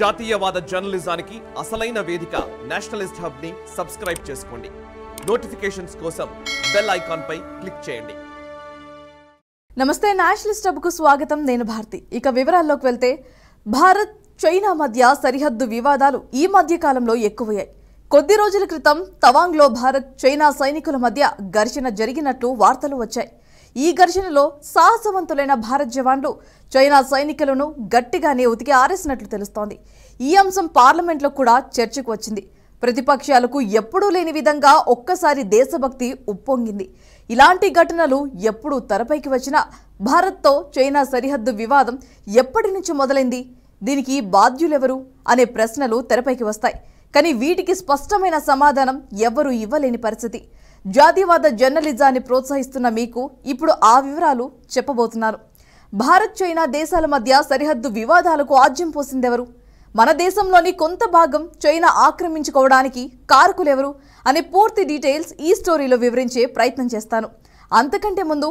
జాతీయవాద జర్నలిజానికి అసలైన వేదిక నేషనలిస్ట్ హబ్ ని సబ్స్క్రైబ్ చేసుకోండి నోటిఫికేషన్స్ కోసం బెల్ ఐకాన్ పై క్లిక్ చేయండి నమస్తే నేషనలిస్ట్ హబ్కు స్వాగతం నేను భారతి ఇక వివరాల్లోకి వెళ్తే భారత్ చైనా మధ్య సరిహద్దు వివాదాలు ఈ మధ్య కాలంలో ఎక్కువయ్యాయి కొద్ది రోజుల క్రితం తవాంగ్లో భారత్ చైనా సైనికుల మధ్య ఘర్షణ జరిగినట్లు వార్తలు వచ్చాయి ఈ ఘర్షణలో సాహసవంతులైన భారత్ జవాన్లు చైనా సైనికులను గట్టిగానే ఉతికి ఆరేసినట్లు తెలుస్తోంది ఈ అంశం పార్లమెంట్లో కూడా చర్చకు వచ్చింది ప్రతిపక్షాలకు ఎప్పుడూ లేని విధంగా ఒక్కసారి దేశభక్తి ఉప్పొంగింది ఇలాంటి ఘటనలు ఎప్పుడూ తెరపైకి వచ్చినా భారత్తో చైనా సరిహద్దు వివాదం ఎప్పటి నుంచి మొదలైంది దీనికి బాధ్యులెవరు అనే ప్రశ్నలు తెరపైకి వస్తాయి కానీ వీటికి స్పష్టమైన సమాధానం ఎవరూ ఇవ్వలేని పరిస్థితి జాతీయవాద జర్నలిజాన్ని ప్రోత్సహిస్తున్న మీకు ఇప్పుడు ఆ వివరాలు చెప్పబోతున్నారు భారత్ చైనా దేశాల మధ్య సరిహద్దు వివాదాలకు ఆజ్యం పోసిందెవరు మన దేశంలోని కొంత భాగం చైనా ఆక్రమించుకోవడానికి కారకులెవరు అనే పూర్తి డీటెయిల్స్ ఈ స్టోరీలో వివరించే ప్రయత్నం చేస్తాను అంతకంటే ముందు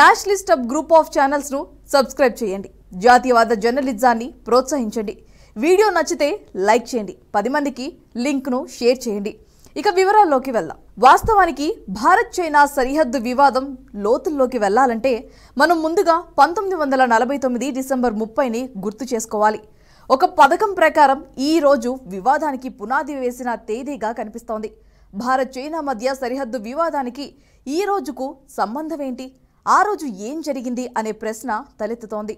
నేషనలిస్ట్ అప్ గ్రూప్ ఆఫ్ ఛానల్స్ను సబ్స్క్రైబ్ చేయండి జాతీయవాద జర్నలిజాన్ని ప్రోత్సహించండి వీడియో నచ్చితే లైక్ చేయండి పది మందికి లింక్ను షేర్ చేయండి ఇక వివరాల్లోకి వెళ్దాం వాస్తవానికి భారత్ చైనా సరిహద్దు వివాదం లోతుల్లోకి వెళ్లాలంటే మనం ముందుగా పంతొమ్మిది వందల నలభై తొమ్మిది డిసెంబర్ ముప్పైని గుర్తు చేసుకోవాలి ఒక పథకం ప్రకారం ఈ రోజు వివాదానికి పునాది వేసిన తేదీగా కనిపిస్తోంది భారత్ చైనా మధ్య సరిహద్దు వివాదానికి ఈ రోజుకు సంబంధం ఏంటి ఆ రోజు ఏం జరిగింది అనే ప్రశ్న తలెత్తుతోంది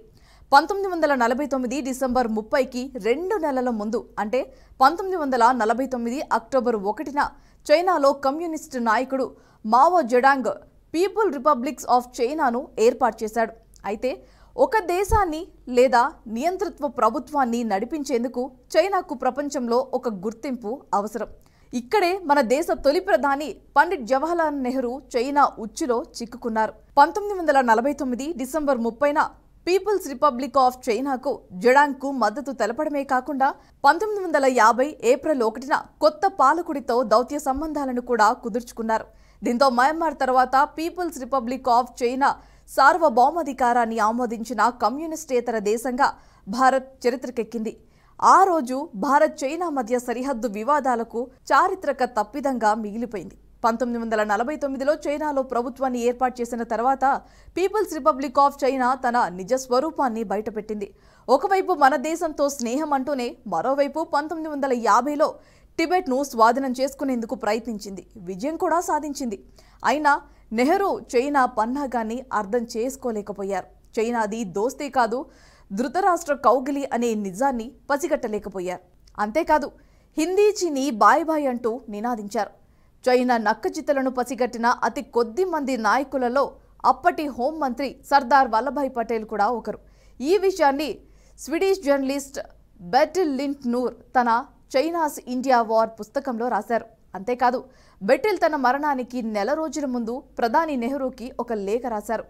పంతొమ్మిది వందల నలభై తొమ్మిది డిసెంబర్ ముప్పైకి రెండు నెలల ముందు అంటే పంతొమ్మిది వందల నలభై తొమ్మిది అక్టోబర్ ఒకటిన చైనాలో కమ్యూనిస్టు నాయకుడు Mao Zedong people republics of చైనాను ఏర్పాటు చేశాడు అయితే ఒక దేశాన్ని లేదా నియంతృత్వ ప్రభుత్వాన్ని నడిపించేందుకు చైనాకు ప్రపంచంలో ఒక గుర్తింపు అవసరం ఇక్కడే మన దేశ తొలి ప్రధాని పండిట్ జవహర్లాల్ నెహ్రూ చైనా ఉచ్చులో చిక్కుకున్నారు పంతొమ్మిది వందల నలభై తొమ్మిది డిసెంబర్ ముప్పైన పీపుల్స్ రిపబ్లిక్ ఆఫ్ చైనాకు జడాంగ్కు మద్దతు తెలపడమే కాకుండా పంతొమ్మిది వందల యాభై ఏప్రిల్ ఒకటిన కొత్త పాలకుడితో దౌత్య సంబంధాలను కూడా కుదుర్చుకున్నారు దీంతో మయన్మార్ తర్వాత పీపుల్స్ రిపబ్లిక్ ఆఫ్ చైనా సార్వభౌమాధికారాన్ని ఆమోదించిన కమ్యూనిస్టేతర దేశంగా భారత్ చరిత్రకెక్కింది ఆ రోజు భారత్ చైనా మధ్య సరిహద్దు వివాదాలకు చారిత్రక తప్పిదంగా మిగిలిపోయింది పంతొమ్మిది వందల నలభై తొమ్మిదిలో చైనాలో ప్రభుత్వాన్ని ఏర్పాటు చేసిన తర్వాత పీపుల్స్ రిపబ్లిక్ ఆఫ్ చైనా తన నిజ స్వరూపాన్ని బయటపెట్టింది ఒకవైపు మన దేశంతో స్నేహం అంటూనే మరోవైపు పంతొమ్మిది వందల యాభైలో టిబెట్ను స్వాధీనం చేసుకునేందుకు ప్రయత్నించింది విజయం కూడా సాధించింది అయినా నెహ్రూ చైనా పన్నాగాన్ని అర్థం చేసుకోలేకపోయారు చైనాది దోస్తే కాదు ధృతరాష్ట్ర కౌగిలి అనే నిజాన్ని పసిగట్టలేకపోయారు అంతేకాదు హిందీ చీని బాయ్ బాయ్ అంటూ నినాదించారు చైనా నక్కజిత్తలను పసిగట్టిన అతి కొద్ది మంది నాయకులలో అప్పటి హోంమంత్రి సర్దార్ వల్లభాయ్ పటేల్ కూడా ఒకరు ఈ విషయాన్ని Swedish journalist Bertil Lintner తన చైనాస్ ఇండియా వార్ పుస్తకంలో రాశారు అంతేకాదు బెటిల్ తన మరణానికి నెల రోజుల ముందు ప్రధాని నెహ్రూకి ఒక లేఖ రాశారు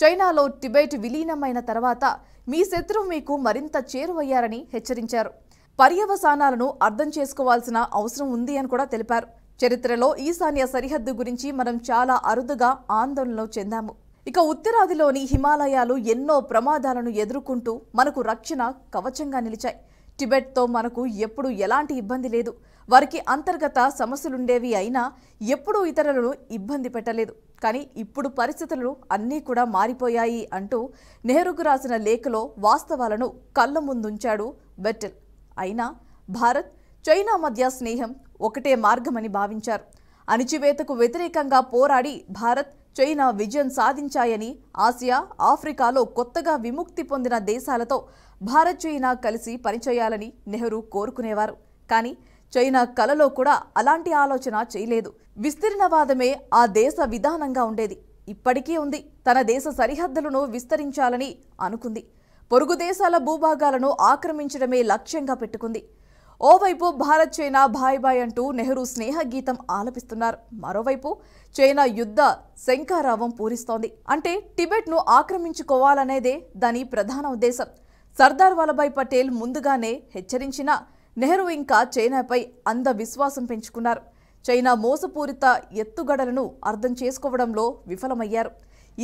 చైనాలో టిబెట్ విలీనమైన తర్వాత మీ శత్రువు మీకు మరింత చేరువయ్యారని హెచ్చరించారు పర్యవసానాలను అర్థం చేసుకోవాల్సిన అవసరం ఉంది అని కూడా తెలిపారు చరిత్రలో ఈశాన్య సరిహద్దు గురించి మనం చాలా అరుదుగా ఆందోళన చెందాము ఇక ఉత్తరాదిలోని హిమాలయాలు ఎన్నో ప్రమాదాలను ఎదుర్కొంటూ మనకు రక్షణ కవచంగా నిలిచాయి టిబెట్తో మనకు ఎప్పుడు ఎలాంటి ఇబ్బంది లేదు వారికి అంతర్గత సమస్యలుండేవి అయినా ఎప్పుడూ ఇతరులను ఇబ్బంది పెట్టలేదు కానీ ఇప్పుడు పరిస్థితులు అన్నీ కూడా మారిపోయాయి అంటూ నెహ్రూకు రాసిన లేఖలో వాస్తవాలను కళ్ళ ముందుంచాడు బెట్టెల్ అయినా భారత్ చైనా మధ్య స్నేహం ఒకటే మార్గమని భావించారు అణిచివేతకు వ్యతిరేకంగా పోరాడి భారత్ చైనా విజయం సాధించాయని ఆసియా ఆఫ్రికాలో కొత్తగా విముక్తి పొందిన దేశాలతో భారత్ చైనా కలిసి పనిచేయాలని నెహ్రూ కోరుకునేవారు కానీ చైనా కలలో కూడా అలాంటి ఆలోచన చేయలేదు విస్తీర్ణవాదమే ఆ దేశ విధానంగా ఉండేది ఇప్పటికీ ఉంది తన దేశ సరిహద్దులను విస్తరించాలని అనుకుంది పొరుగు దేశాల భూభాగాలను ఆక్రమించడమే లక్ష్యంగా పెట్టుకుంది ఓవైపు భారత్ చైనా బాయ్ బాయ్ అంటూ నెహ్రూ స్నేహ గీతం ఆలపిస్తున్నారు మరోవైపు చైనా యుద్ధ శంఖారావం పూరిస్తోంది అంటే టిబెట్ను ఆక్రమించుకోవాలనేదే దాని ప్రధాన ఉద్దేశం సర్దార్ వల్లభాయ్ పటేల్ ముందుగానే హెచ్చరించిన నెహ్రూ ఇంకా చైనాపై అంధవిశ్వాసం విశ్వాసం పెంచుకున్నారు చైనా మోసపూరిత ఎత్తుగడలను అర్థం చేసుకోవడంలో విఫలమయ్యారు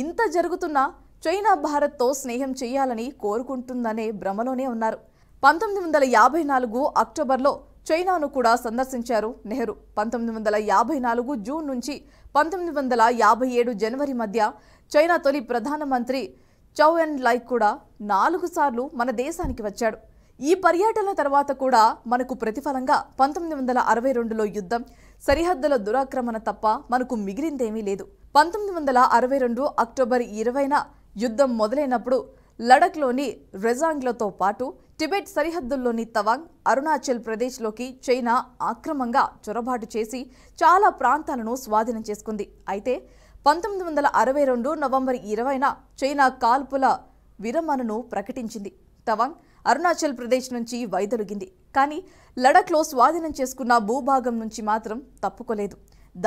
ఇంత జరుగుతున్నా చైనా భారత్తో స్నేహం చేయాలని కోరుకుంటుందనే భ్రమలోనే ఉన్నారు పంతొమ్మిది వందల యాభై నాలుగు అక్టోబర్లో చైనాను కూడా సందర్శించారు నెహ్రూ పంతొమ్మిది వందల యాభై నాలుగు జూన్ నుంచి పంతొమ్మిది వందల యాభై ఏడు జనవరి మధ్య చైనా తొలి ప్రధానమంత్రి చౌ ఎన్ లైక్ కూడా నాలుగు సార్లు మన దేశానికి వచ్చాడు ఈ పర్యటన తర్వాత కూడా మనకు ప్రతిఫలంగా పంతొమ్మిది వందల అరవై రెండులో యుద్ధం సరిహద్దుల దురాక్రమణ తప్ప మనకు మిగిలిందేమీ లేదు పంతొమ్మిది వందల అరవై రెండు అక్టోబర్ ఇరవైన యుద్ధం మొదలైనప్పుడు లడఖ్లోని రెజాంగ్లతో పాటు టిబెట్ సరిహద్దుల్లోని తవాంగ్ అరుణాచల్ ప్రదేశ్లోకి చైనా ఆక్రమంగా చొరబాటు చేసి చాలా ప్రాంతాలను స్వాధీనం చేసుకుంది అయితే పంతొమ్మిది వందల అరవై రెండు నవంబర్ ఇరవైన చైనా కాల్పుల విరమణను ప్రకటించింది తవాంగ్ అరుణాచల్ ప్రదేశ్ నుంచి వైదొలిగింది కానీ లడఖ్లో స్వాధీనం చేసుకున్న భూభాగం నుంచి మాత్రం తప్పుకోలేదు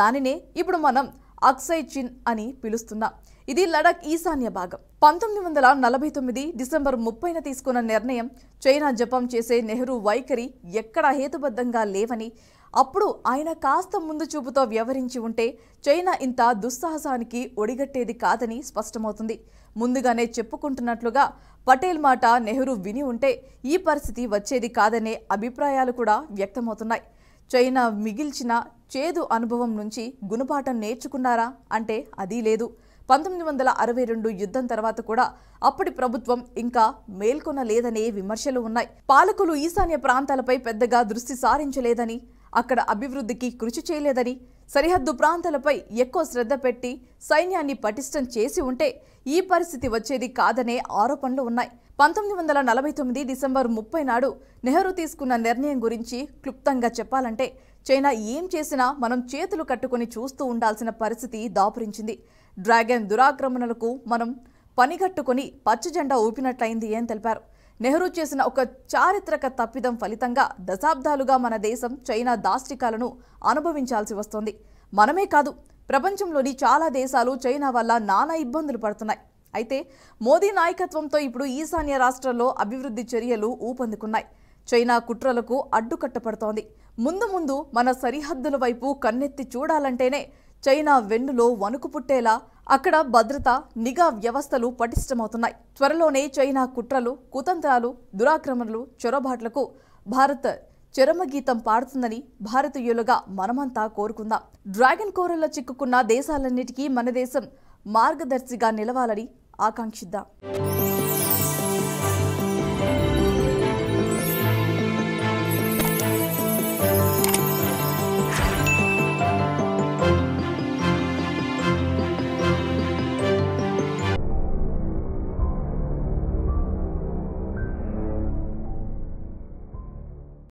దానినే ఇప్పుడు మనం అక్సైచిన్ అని పిలుస్తున్నాం ఇది లడాక్ ఈశాన్య భాగం పంతొమ్మిది వందల నలభై తొమ్మిది డిసెంబర్ ముప్పైన తీసుకున్న నిర్ణయం చైనా జపం చేసే నెహ్రూ వైఖరి ఎక్కడా హేతుబద్ధంగా లేవని అప్పుడు ఆయన కాస్త ముందు చూపుతో వ్యవహరించి ఉంటే చైనా ఇంత దుస్సాహసానికి ఒడిగట్టేది కాదని స్పష్టమవుతుంది ముందుగానే చెప్పుకుంటున్నట్లుగా పటేల్ మాట నెహ్రూ విని ఉంటే ఈ పరిస్థితి వచ్చేది కాదనే అభిప్రాయాలు కూడా వ్యక్తమవుతున్నాయి చైనా మిగిల్చిన చేదు అనుభవం నుంచి గుణపాఠం నేర్చుకున్నారా అంటే అదీ లేదు పంతొమ్మిది వందల అరవై రెండు యుద్ధం తర్వాత కూడా అప్పటి ప్రభుత్వం ఇంకా మేల్కొనలేదనే విమర్శలు ఉన్నాయి పాలకులు ఈశాన్య ప్రాంతాలపై పెద్దగా దృష్టి సారించలేదని అక్కడ అభివృద్ధికి కృషి చేయలేదని సరిహద్దు ప్రాంతాలపై ఎక్కువ శ్రద్ధ పెట్టి సైన్యాన్ని పటిష్టం చేసి ఉంటే ఈ పరిస్థితి వచ్చేది కాదనే ఆరోపణలు ఉన్నాయి పంతొమ్మిది వందల నలభై తొమ్మిది డిసెంబర్ ముప్పై నాడు నెహ్రూ తీసుకున్న నిర్ణయం గురించి క్లుప్తంగా చెప్పాలంటే చైనా ఏం చేసినా మనం చేతులు కట్టుకుని చూస్తూ ఉండాల్సిన పరిస్థితి దాపురించింది డ్రాగన్ దురాక్రమణలకు మనం పనిగట్టుకుని పచ్చజెండా ఊపినట్లయింది అని తెలిపారు నెహ్రూ చేసిన ఒక చారిత్రక తప్పిదం ఫలితంగా దశాబ్దాలుగా మన దేశం చైనా దాష్టికాలను అనుభవించాల్సి వస్తోంది మనమే కాదు ప్రపంచంలోని చాలా దేశాలు చైనా వల్ల నానా ఇబ్బందులు పడుతున్నాయి అయితే మోదీ నాయకత్వంతో ఇప్పుడు ఈశాన్య రాష్ట్రాల్లో అభివృద్ధి చర్యలు ఊపందుకున్నాయి చైనా కుట్రలకు అడ్డుకట్టపడుతోంది ముందు ముందు మన సరిహద్దుల వైపు కన్నెత్తి చూడాలంటేనే చైనా వెన్నులో వణుకు పుట్టేలా అక్కడ భద్రత నిఘా వ్యవస్థలు పటిష్టమవుతున్నాయి త్వరలోనే చైనా కుట్రలు కుతంత్రాలు దురాక్రమణలు చొరబాట్లకు భారత్ చరమగీతం పాడుతుందని భారతీయులుగా మనమంతా కోరుకుందాం డ్రాగన్ కోరల్లో చిక్కుకున్న దేశాలన్నిటికీ మన దేశం మార్గదర్శిగా నిలవాలని ఆకాంక్షిద్దాం